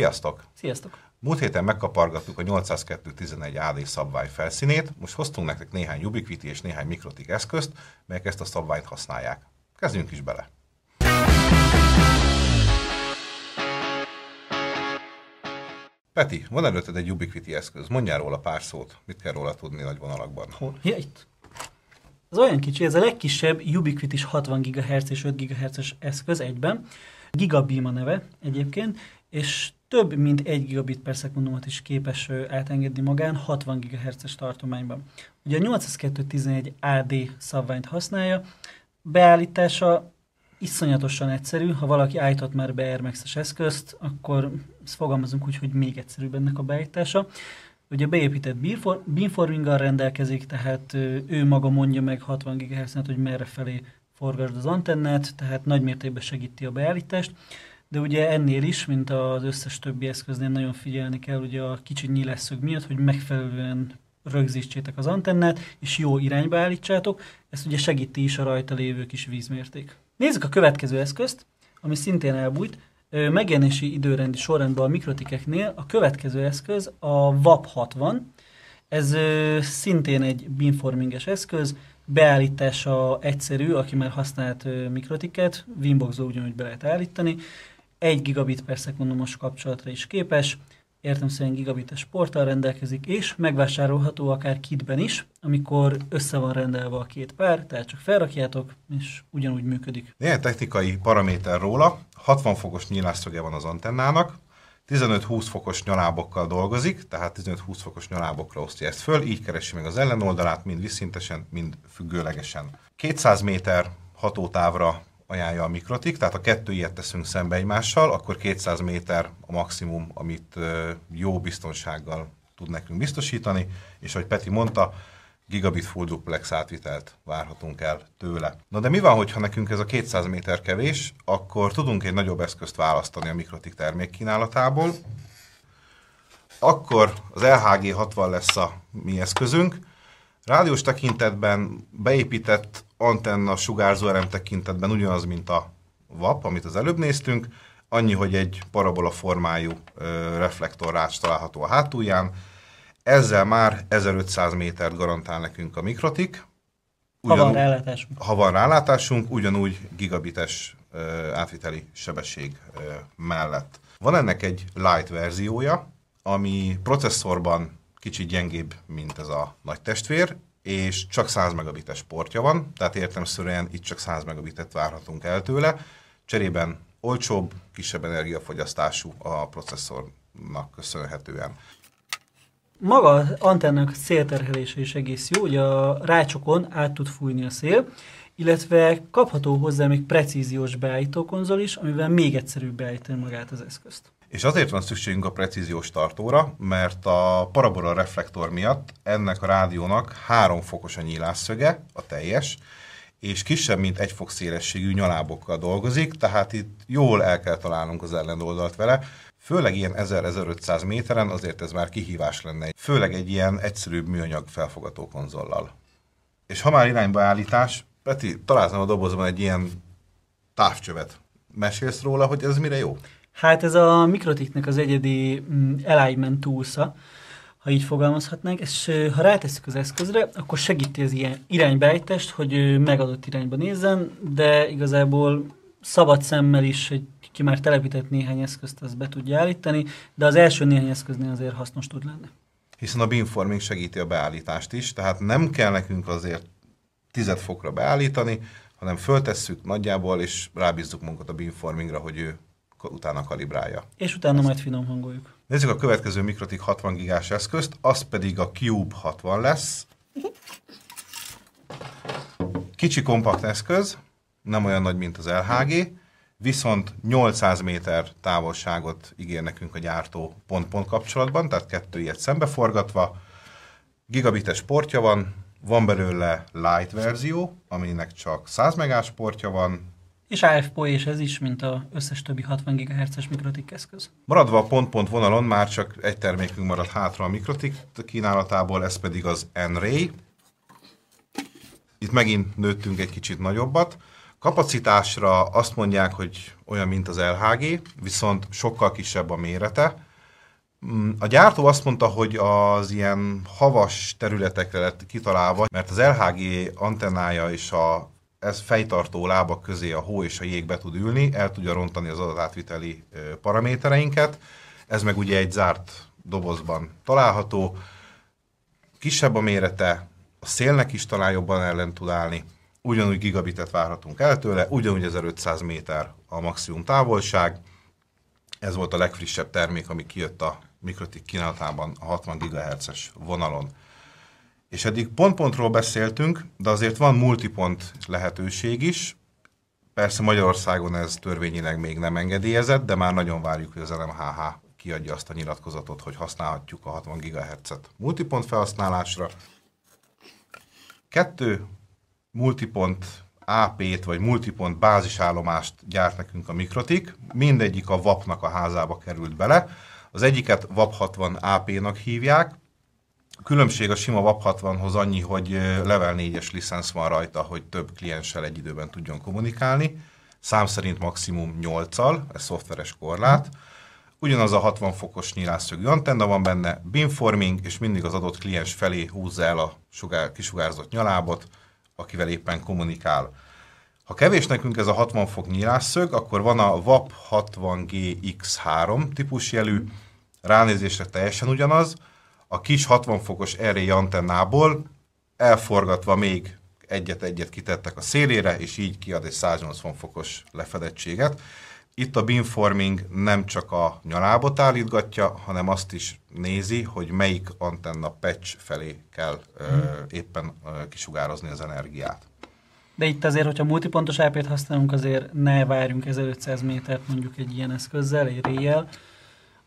Sziasztok! Sziasztok! Múlt héten megkapargattuk a 802.11 AD szabvány felszínét, most hoztunk nektek néhány Ubiquiti és néhány mikrotik eszközt, melyek ezt a szabványt használják. Kezdjünk is bele! Peti, van előtted egy Ubiquiti eszköz, mondjál róla pár szót, mit kell róla tudni nagy vonalakban? Oh, Ja, itt. Ez olyan kicsi, ez a legkisebb Ubiquiti 60 GHz és 5 GHz-es eszköz egyben. Gigabeam a neve egyébként, és több mint 1 gigabit per szekundumot is képes átengedni magán 60 GHz-es tartományban. Ugye a 802.11 AD szabványt használja, beállítása iszonyatosan egyszerű, ha valaki állított már be Airmax-es eszközt, akkor ezt fogalmazunk úgy, hogy még egyszerűbb ennek a beállítása. Ugye beépített beamforminggal rendelkezik, tehát ő maga mondja meg 60 GHz-net, hogy merre felé forgasd az antennát, tehát nagy mértékben segíti a beállítást de ugye ennél is, mint az összes többi eszköznél nagyon figyelni kell ugye a kicsi nyílesszög miatt, hogy megfelelően rögzítsétek az antennát, és jó irányba állítsátok, ezt ugye segíti is a rajta lévő kis vízmérték. Nézzük a következő eszközt, ami szintén elbújt, megjelenési időrendi sorrendben a mikrotikeknél a következő eszköz a VAP60, ez szintén egy beamforminges eszköz, beállítása egyszerű, aki már használt mikrotiket, winboxba ugyanúgy be lehet állítani, 1 gigabit per szekundumos kapcsolatra is képes, Értem, szerint gigabites porttal rendelkezik, és megvásárolható akár kitben is, amikor össze van rendelve a két pár, tehát csak felrakjátok, és ugyanúgy működik. Néhány technikai paraméter róla, 60 fokos nyílásszöge van az antennának, 15-20 fokos nyalábokkal dolgozik, tehát 15-20 fokos nyalábokra osztja ezt föl, így keresi meg az ellenoldalát, mind visszintesen, mind függőlegesen. 200 méter hatótávra ajánlja a mikrotik, tehát ha kettő ilyet teszünk szembe egymással, akkor 200 méter a maximum, amit jó biztonsággal tud nekünk biztosítani, és ahogy Peti mondta, gigabit full duplex átvitelt várhatunk el tőle. Na de mi van, hogyha nekünk ez a 200 méter kevés, akkor tudunk egy nagyobb eszközt választani a mikrotik termékkínálatából, akkor az LHG 60 lesz a mi eszközünk. Rádiós tekintetben beépített antenna sugárzó elem tekintetben ugyanaz, mint a VAP, amit az előbb néztünk, annyi, hogy egy parabola formájú reflektorrács található a hátulján, ezzel már 1500 métert garantál nekünk a mikrotik. Ugyanúgy, ha van rálátásunk. Ha van rálátásunk, ugyanúgy gigabites ö, átviteli sebesség ö, mellett. Van ennek egy light verziója, ami processzorban kicsit gyengébb, mint ez a nagy testvér, és csak 100 megabites portja van, tehát értelmszerűen itt csak 100 megabitet várhatunk el tőle. Cserében olcsóbb, kisebb energiafogyasztású a processzornak köszönhetően. Maga antennak szélterhelése is egész jó, hogy a rácsokon át tud fújni a szél, illetve kapható hozzá még precíziós beállítókonzol is, amivel még egyszerűbb beállítani magát az eszközt. És azért van szükségünk a precíziós tartóra, mert a parabola reflektor miatt ennek a rádiónak három fokos a nyílásszöge, a teljes, és kisebb, mint egy fok szélességű nyalábokkal dolgozik, tehát itt jól el kell találnunk az ellenoldalt vele, Főleg ilyen 1000-1500 méteren azért ez már kihívás lenne, főleg egy ilyen egyszerűbb műanyag felfogató konzollal. És ha már irányba állítás, Peti, találtam a dobozban egy ilyen távcsövet. Mesélsz róla, hogy ez mire jó? Hát ez a mikrotiknek az egyedi mm, alignment tools ha így fogalmazhatnánk, és ha rátesszük az eszközre, akkor segíti az ilyen iránybeállítást, hogy megadott irányba nézzen, de igazából szabad szemmel is, hogy ki már telepített néhány eszközt, az be tudja állítani, de az első néhány eszköznél azért hasznos tud lenni. Hiszen a beamforming segíti a beállítást is, tehát nem kell nekünk azért 10 fokra beállítani, hanem föltesszük nagyjából, és rábízzuk magunkat a beamformingra, hogy ő utána kalibrálja. És utána Ezt. majd finom hangoljuk. Nézzük a következő Mikrotik 60 gigás eszközt, az pedig a Cube 60 lesz. Kicsi kompakt eszköz, nem olyan nagy, mint az LHG, viszont 800 méter távolságot ígér nekünk a gyártó pont-pont kapcsolatban, tehát kettő ilyet szembeforgatva. Gigabites portja van, van belőle light verzió, aminek csak 100 megás portja van, és AFPO és ez is, mint az összes többi 60 GHz-es mikrotik eszköz. Maradva a pont-pont vonalon már csak egy termékünk maradt hátra a mikrotik kínálatából, ez pedig az N-Ray. Itt megint nőttünk egy kicsit nagyobbat. Kapacitásra azt mondják, hogy olyan, mint az LHG, viszont sokkal kisebb a mérete. Mm, a gyártó azt mondta, hogy az ilyen havas területekre lett kitalálva, mert az LHG antennája és a ez fejtartó lábak közé a hó és a jég be tud ülni, el tudja rontani az adatátviteli paramétereinket. Ez meg ugye egy zárt dobozban található. Kisebb a mérete, a szélnek is talán jobban ellen tud állni, ugyanúgy gigabitet várhatunk el tőle, ugyanúgy 1500 méter a maximum távolság. Ez volt a legfrissebb termék, ami kijött a Mikrotik kínálatában a 60 GHz-es vonalon. És eddig pontról beszéltünk, de azért van multipont lehetőség is. Persze Magyarországon ez törvényileg még nem engedélyezett, de már nagyon várjuk, hogy az LMHH kiadja azt a nyilatkozatot, hogy használhatjuk a 60 GHz-et multipont felhasználásra. Kettő multipont AP-t vagy multipont bázisállomást gyárt nekünk a Mikrotik, mindegyik a VAP-nak a házába került bele. Az egyiket VAP 60 AP-nak hívják, különbség a sima VAP 60-hoz annyi, hogy level 4-es licensz van rajta, hogy több klienssel egy időben tudjon kommunikálni. Szám szerint maximum 8-al, ez szoftveres korlát. Ugyanaz a 60 fokos nyilászögű antenna van benne, beamforming, és mindig az adott kliens felé húzza el a sugár, kisugárzott nyalábot, akivel éppen kommunikál. Ha kevés nekünk ez a 60 fok nyilászög, akkor van a VAP 60GX3 típusjelű, ránézésre teljesen ugyanaz, a kis 60 fokos erre antennából elforgatva még egyet-egyet kitettek a szélére, és így kiad egy 180 fokos lefedettséget. Itt a beamforming nem csak a nyalábot állítgatja, hanem azt is nézi, hogy melyik antenna patch felé kell ö, mhm. éppen ö, kisugározni az energiát. De itt azért, hogyha multipontos ip használunk, azért ne várjunk 1500 métert mondjuk egy ilyen eszközzel, egy réjjel,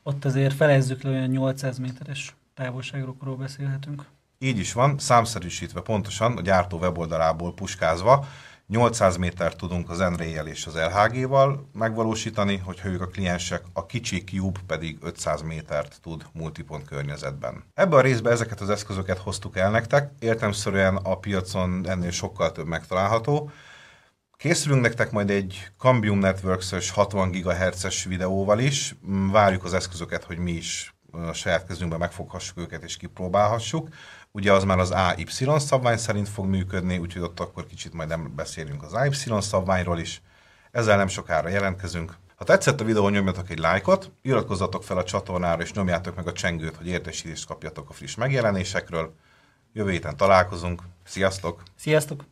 ott azért felezzük le olyan 800 méteres távolságokról beszélhetünk. Így is van, számszerűsítve pontosan, a gyártó weboldalából puskázva, 800 métert tudunk az nre és az LHG-val megvalósítani, hogyha ők a kliensek, a kicsi Cube pedig 500 métert tud multipont környezetben. Ebben a részben ezeket az eszközöket hoztuk el nektek, értemszerűen a piacon ennél sokkal több megtalálható. Készülünk nektek majd egy Cambium Networks-ös 60 GHz-es videóval is, várjuk az eszközöket, hogy mi is a saját kezünkben megfoghassuk őket és kipróbálhassuk. Ugye az már az AY szabvány szerint fog működni, úgyhogy ott akkor kicsit majd nem beszélünk az AY szabványról is. Ezzel nem sokára jelentkezünk. Ha tetszett a videó, nyomjatok egy lájkot, iratkozzatok fel a csatornára és nyomjátok meg a csengőt, hogy értesítést kapjatok a friss megjelenésekről. Jövő héten találkozunk. Sziasztok! Sziasztok!